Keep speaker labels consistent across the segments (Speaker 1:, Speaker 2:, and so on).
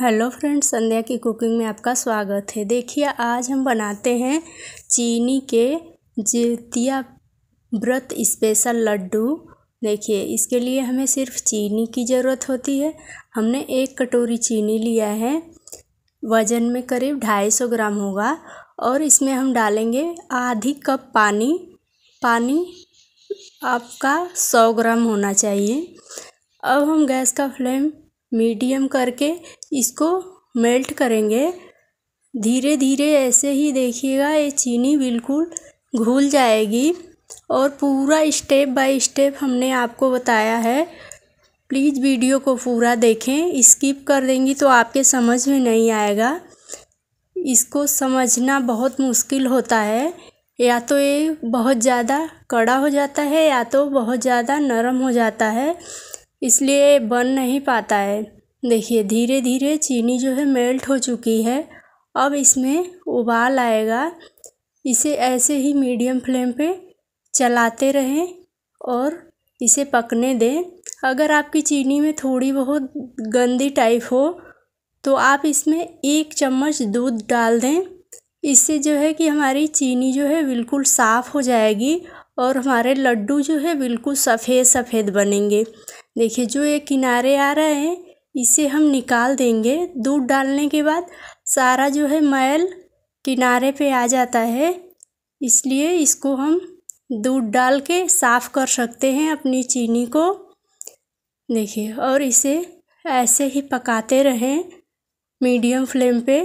Speaker 1: hello friends संध्या की cooking में आपका स्वागत है देखिए आज हम बनाते हैं चीनी के जितिया व्रत स्पेशल लड्डू देखिए इसके लिए हमें सिर्फ चीनी की ज़रूरत होती है हमने एक कटोरी चीनी लिया है वज़न में करीब ढाई सौ ग्राम होगा और इसमें हम डालेंगे आधी कप पानी पानी आपका सौ ग्राम होना चाहिए अब हम गैस का फ्लेम मीडियम करके इसको मेल्ट करेंगे धीरे धीरे ऐसे ही देखिएगा ये चीनी बिल्कुल घुल जाएगी और पूरा स्टेप बाय स्टेप हमने आपको बताया है प्लीज़ वीडियो को पूरा देखें स्किप कर देंगी तो आपके समझ में नहीं आएगा इसको समझना बहुत मुश्किल होता है या तो ये बहुत ज़्यादा कड़ा हो जाता है या तो बहुत ज़्यादा नरम हो जाता है इसलिए बन नहीं पाता है देखिए धीरे धीरे चीनी जो है मेल्ट हो चुकी है अब इसमें उबाल आएगा इसे ऐसे ही मीडियम फ्लेम पे चलाते रहें और इसे पकने दें अगर आपकी चीनी में थोड़ी बहुत गंदी टाइप हो तो आप इसमें एक चम्मच दूध डाल दें इससे जो है कि हमारी चीनी जो है बिल्कुल साफ़ हो जाएगी और हमारे लड्डू जो है बिल्कुल सफ़ेद सफ़ेद बनेंगे देखिए जो ये किनारे आ रहे हैं इसे हम निकाल देंगे दूध डालने के बाद सारा जो है मैल किनारे पे आ जाता है इसलिए इसको हम दूध डाल के साफ़ कर सकते हैं अपनी चीनी को देखिए और इसे ऐसे ही पकाते रहें मीडियम फ्लेम पे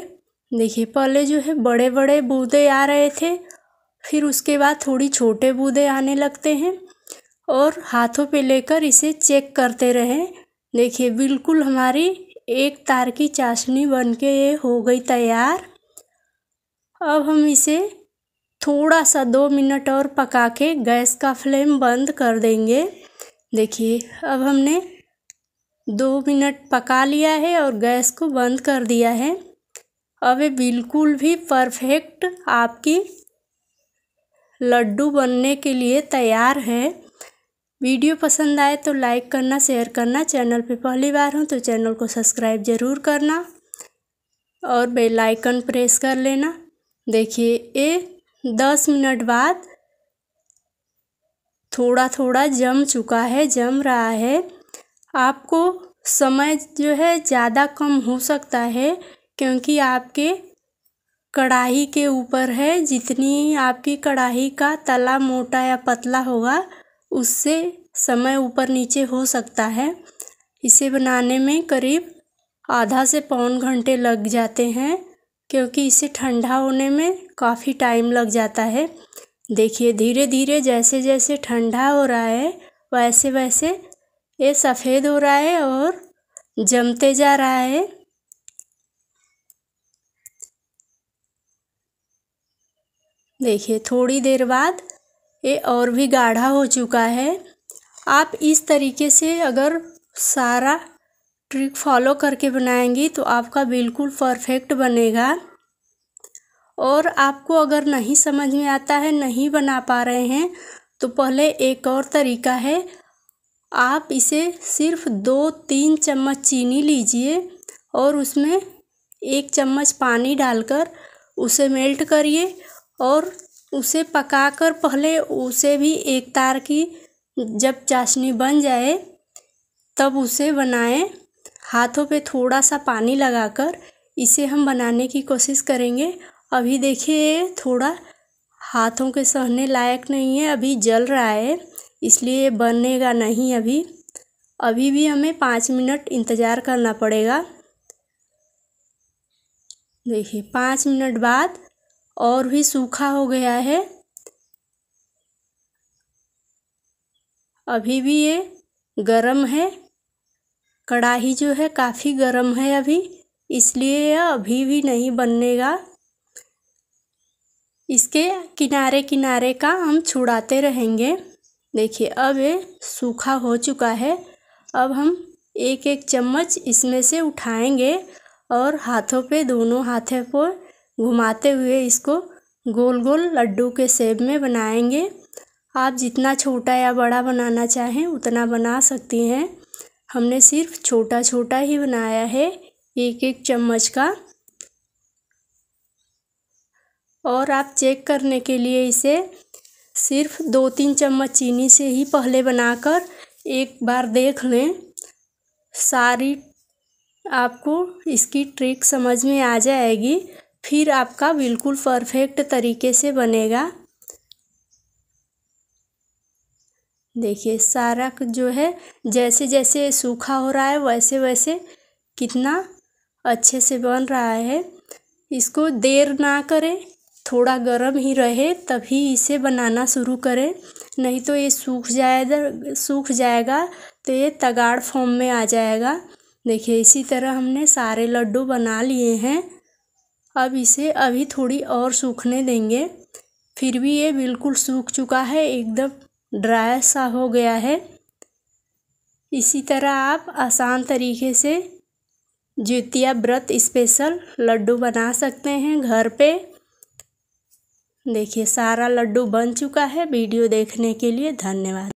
Speaker 1: देखिए पहले जो है बड़े बड़े बूंदे आ रहे थे फिर उसके बाद थोड़ी छोटे बूंदे आने लगते हैं और हाथों पे लेकर इसे चेक करते रहें देखिए बिल्कुल हमारी एक तार की चाशनी बन के ये हो गई तैयार अब हम इसे थोड़ा सा दो मिनट और पका के गैस का फ्लेम बंद कर देंगे देखिए अब हमने दो मिनट पका लिया है और गैस को बंद कर दिया है अब ये बिल्कुल भी परफेक्ट आपकी लड्डू बनने के लिए तैयार है वीडियो पसंद आए तो लाइक करना शेयर करना चैनल पे पहली बार हूँ तो चैनल को सब्सक्राइब ज़रूर करना और बेल आइकन प्रेस कर लेना देखिए ये दस मिनट बाद थोड़ा थोड़ा जम चुका है जम रहा है आपको समय जो है ज़्यादा कम हो सकता है क्योंकि आपके कढ़ाई के ऊपर है जितनी आपकी कढ़ाई का तला मोटा या पतला होगा उससे समय ऊपर नीचे हो सकता है इसे बनाने में करीब आधा से पौन घंटे लग जाते हैं क्योंकि इसे ठंडा होने में काफ़ी टाइम लग जाता है देखिए धीरे धीरे जैसे जैसे ठंडा हो रहा है वैसे वैसे ये सफ़ेद हो रहा है और जमते जा रहा है देखिए थोड़ी देर बाद ये और भी गाढ़ा हो चुका है आप इस तरीके से अगर सारा ट्रिक फॉलो करके बनाएंगी तो आपका बिल्कुल परफेक्ट बनेगा और आपको अगर नहीं समझ में आता है नहीं बना पा रहे हैं तो पहले एक और तरीका है आप इसे सिर्फ दो तीन चम्मच चीनी लीजिए और उसमें एक चम्मच पानी डालकर उसे मेल्ट करिए और उसे पकाकर पहले उसे भी एक तार की जब चाशनी बन जाए तब उसे बनाएं हाथों पे थोड़ा सा पानी लगाकर इसे हम बनाने की कोशिश करेंगे अभी देखिए थोड़ा हाथों के सहने लायक नहीं है अभी जल रहा है इसलिए बनेगा नहीं अभी अभी भी हमें पाँच मिनट इंतज़ार करना पड़ेगा देखिए पाँच मिनट बाद और भी सूखा हो गया है अभी भी ये गरम है कढ़ाई जो है काफ़ी गरम है अभी इसलिए यह अभी भी नहीं बनेगा इसके किनारे किनारे का हम छुड़ाते रहेंगे देखिए अब ये सूखा हो चुका है अब हम एक एक चम्मच इसमें से उठाएंगे और हाथों पे दोनों हाथों पर घुमाते हुए इसको गोल गोल लड्डू के सेब में बनाएंगे आप जितना छोटा या बड़ा बनाना चाहें उतना बना सकती हैं हमने सिर्फ छोटा छोटा ही बनाया है एक एक चम्मच का और आप चेक करने के लिए इसे सिर्फ दो तीन चम्मच चीनी से ही पहले बनाकर एक बार देख लें सारी आपको इसकी ट्रिक समझ में आ जाएगी फिर आपका बिल्कुल परफेक्ट तरीके से बनेगा देखिए सारा जो है जैसे जैसे सूखा हो रहा है वैसे वैसे कितना अच्छे से बन रहा है इसको देर ना करें थोड़ा गर्म ही रहे तभी इसे बनाना शुरू करें नहीं तो ये सूख जाएगा सूख जाएगा तो ये तगाड़ फॉर्म में आ जाएगा देखिए इसी तरह हमने सारे लड्डू बना लिए हैं अब इसे अभी थोड़ी और सूखने देंगे फिर भी ये बिल्कुल सूख चुका है एकदम ड्राई सा हो गया है इसी तरह आप आसान तरीके से द्वितीय व्रत स्पेशल लड्डू बना सकते हैं घर पे देखिए सारा लड्डू बन चुका है वीडियो देखने के लिए धन्यवाद